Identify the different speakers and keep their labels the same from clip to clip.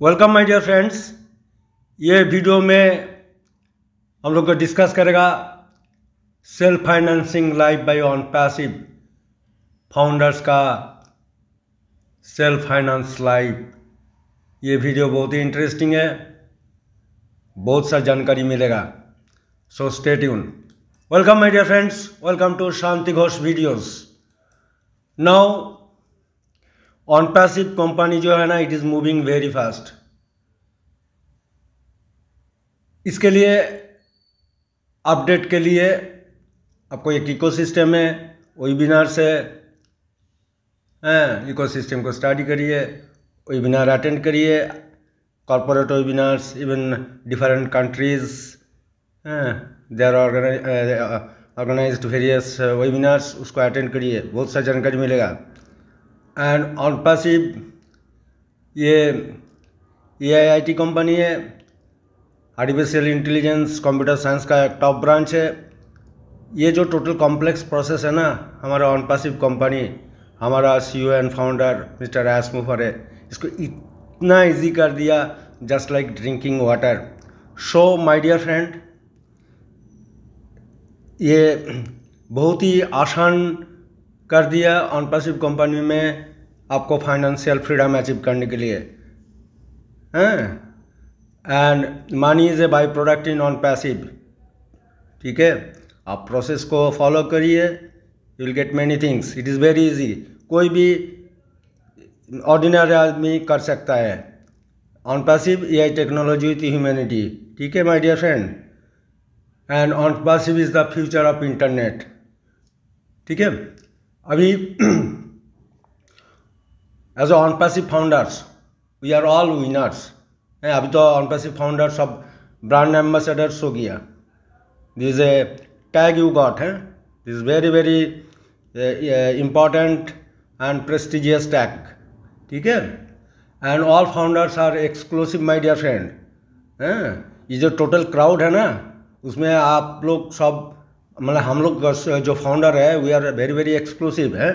Speaker 1: Welcome my dear friends ये video में हम लोग डिस्कस करेगा self financing life by on passive founders का सेल्फ फाइनेंस लाइफ ये वीडियो बहुत ही इंटरेस्टिंग है बहुत सारी जानकारी मिलेगा so stay tune welcome my dear friends welcome to Shanti Ghosh videos now passive company जो है ना it is moving very fast इसके लिए अपडेट के लिए आपको एक इकोसिस्टम है वेबिनार से इको इकोसिस्टम को स्टडी करिए वेबिनार अटेंड करिए corporate webinars even different countries they are organise various webinars उसको अटेंड करिए बहुत सा जानकारी मिलेगा एंड ऑन पैसिव ये A I I T company है आर्टिफिशियल इंटेलिजेंस कंप्यूटर साइंस का एक टॉप ब्रांच है ये जो टोटल कॉम्प्लेक्स प्रोसेस है ना हमारा ऑन पैसिव कंपनी हमारा सी एंड फाउंडर मिस्टर एस मुफर है इसको इतना इजी कर दिया just like drinking water so my dear friend ये बहुत ही आसान कर दिया ऑन पैसिव कंपनी में आपको फाइनेंशियल फ्रीडम अचीव करने के लिए हैं and money is a byproduct in Onpassive ठीक है आप प्रोसेस को फॉलो करिए you will get many things it is very easy कोई भी ऑर्डिनरी आदमी कर सकता है Onpassive A I technology with humanity ठीक है my dear friend and Onpassive is the future of internet ठीक है अभी as a Onpassive founders we are all winners है अभी तो अनपैसिव फाउंडर्स सब ब्रांड एम्बेसडर्स हो गया this a tag you got है this very very important and prestigious tag ठीक है and all founders are exclusive my dear friend है ये जो टोटल क्राउड है ना उसमें आप लोग सब मतलब हम लोग जो फाउंडर है we are very very exclusive है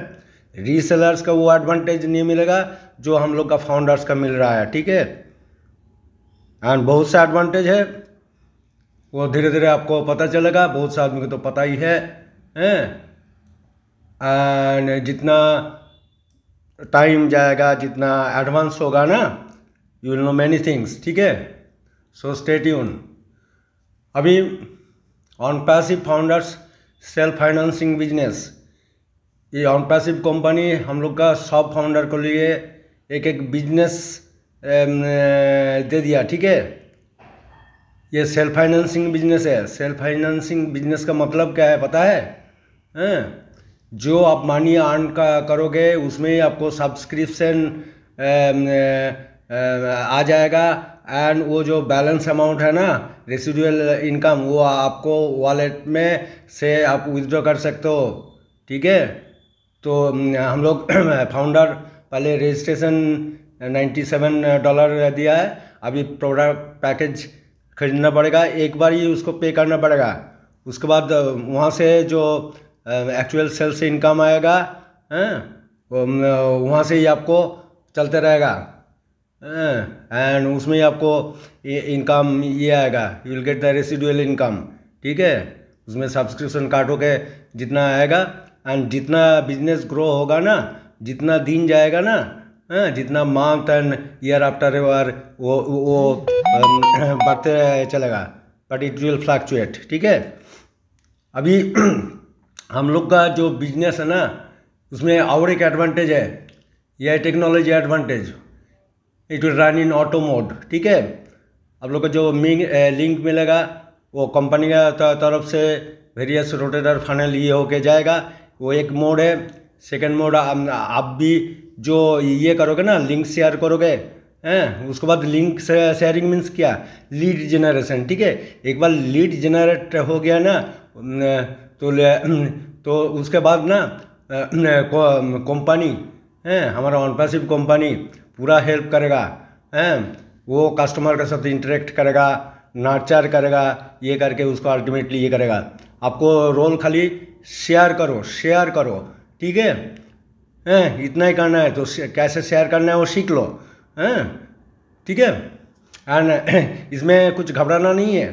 Speaker 1: रीसेलर्स का वो एडवांटेज नहीं मिलेगा जो हम लोग का फाउंडर्स का मिल रहा है ठीक है एंड बहुत सा एडवांटेज है वो धीरे धीरे आपको पता चलेगा बहुत से आदमी को तो पता ही है एंड जितना टाइम जाएगा जितना एडवांस होगा ना you will know many things ठीक है सो स्टेट अभी on passive founders self financing business ये ऑन पैसिव कंपनी हम लोग का सब फाउंडर को लिए एक एक बिजनेस um, uh, दे दिया ठीक है ये सेल्फ फाइनेंसिंग बिजनेस है सेल्फ फाइनेंसिंग बिजनेस का मतलब क्या है पता है हैं हाँ? जो आप मनी अर्न का करोगे उसमें आपको सब्सक्रिप्शन um, uh, uh, आ जाएगा एंड वो जो बैलेंस अमाउंट है ना रेसिडुअल इनकम वो आपको वॉलेट में से आप विदड्रॉ कर सकते हो ठीक है तो हम लोग फाउंडर पहले रजिस्ट्रेशन नाइन्टी सेवन डॉलर दिया है अभी प्रोडक्ट पैकेज खरीदना पड़ेगा एक बार ही उसको पे करना पड़ेगा उसके बाद वहाँ से जो एक्चुअल सेल्स से इनकम आएगा हैं हाँ? वहाँ से ही आपको चलते रहेगा एंड हाँ, उसमें आपको ये इनकम ये आएगा you will get the residual income ठीक है उसमें सब्सक्रिप्शन के जितना आएगा एंड जितना बिजनेस ग्रो होगा ना जितना दिन जाएगा ना हाँ, जितना month and year after year वो वो um, बढ़ते चलेगा बट इट विल फ्लैक्चुएट ठीक है अभी हम लोग का जो बिजनेस है ना उसमें और एक एडवांटेज है यह technology advantage it will run in auto mode ठीक है आप लोग का जो मिंग लिंक eh, मिलेगा वो कंपनी का तरफ से वेरियस रोटेटर फाइनल ये होके जाएगा वो एक मोड है सेकेंड मोड आप भी जो ये करोगे ना लिंक शेयर करोगे हैं उसके बाद लिंक शेयरिंग मीन्स क्या लीड जनरेशन ठीक है एक बार लीड जनरेट हो गया ना तो तो उसके बाद ना कंपनी हैं हमारा ऑनपासिव कंपनी पूरा हेल्प करेगा है वो कस्टमर के साथ इंटरेक्ट करेगा नाचार करेगा ये करके उसको अल्टीमेटली ये करेगा आपको रोल खाली शेयर करो शेयर करो ठीक है हैं इतना ही करना है तो कैसे शेयर करना है वो सीख लो हैं ठीक है एंड इसमें कुछ घबराना नहीं है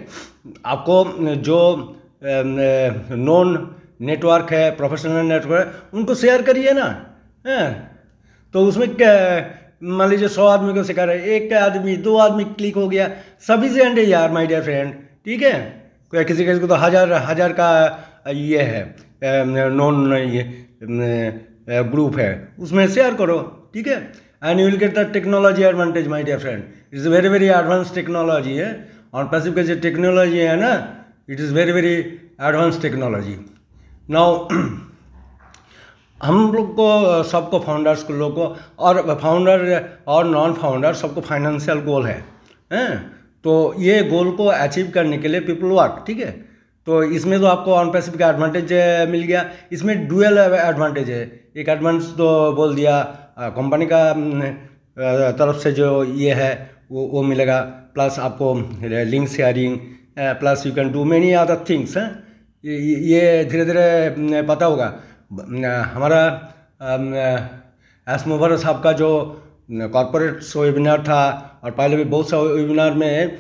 Speaker 1: आपको जो नॉन नेटवर्क है प्रोफेशनल नेटवर्क उनको शेयर करिए ना हैं तो उसमें मान लीजिए सौ आदमी को सिखा रहे एक का आदमी दो आदमी क्लिक हो गया सभी से एंड यार माय डियर फ्रेंड ठीक है कोई किसी किसी को तो हज़ार हज़ार का ये है नॉन ये ग्रुप है उसमें शेयर करो ठीक है and you will get the technology advantage my dear friend it's very very advance technology है और पैसिव जो टेक्नोलॉजी है ना it is very very advance technology now हम लोग को सबको फाउंडर्स को लोग को और फाउंडर और नॉन फाउंडर सबको फाइनेंशियल गोल है हैं तो ये गोल को अचीव करने के लिए पीपल वर्क ठीक है तो इसमें तो आपको ऑन पैसिफिक एडवांटेज मिल गया इसमें डुअल एडवांटेज है एक एडवांस तो बोल दिया कंपनी का तरफ से जो ये है वो वो मिलेगा प्लस आपको link sharing plus you can do many other things हैं ये धीरे धीरे पता होगा हमारा एस मोबर साहब का जो कॉरपोरेट वेबिनार था और पहले भी बहुत सा वेबिनार में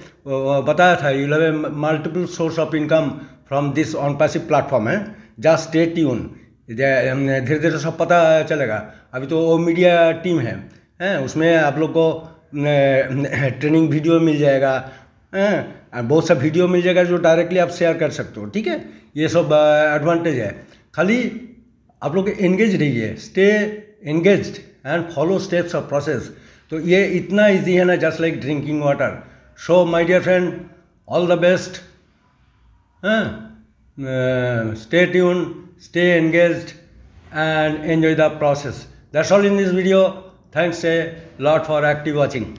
Speaker 1: बताया था you have multiple source of income from this on passive platform है जस्ट स्टे ट्यून धीरे धीरे सब पता चलेगा अभी तो वो मीडिया टीम है हैं उसमें आप लोग को ट्रेनिंग वीडियो मिल जाएगा हैं बहुत सा वीडियो मिल जाएगा जो डायरेक्टली आप शेयर कर सकते हो ठीक है ये सब एडवांटेज है खाली आप लोग एंगेज रहिए stay engage and follow steps of process तो ये इतना इजी है ना just like drinking water so my dear friend all the best stay tune stay engage and enjoy the process that's all in this video thanks a lot for active watching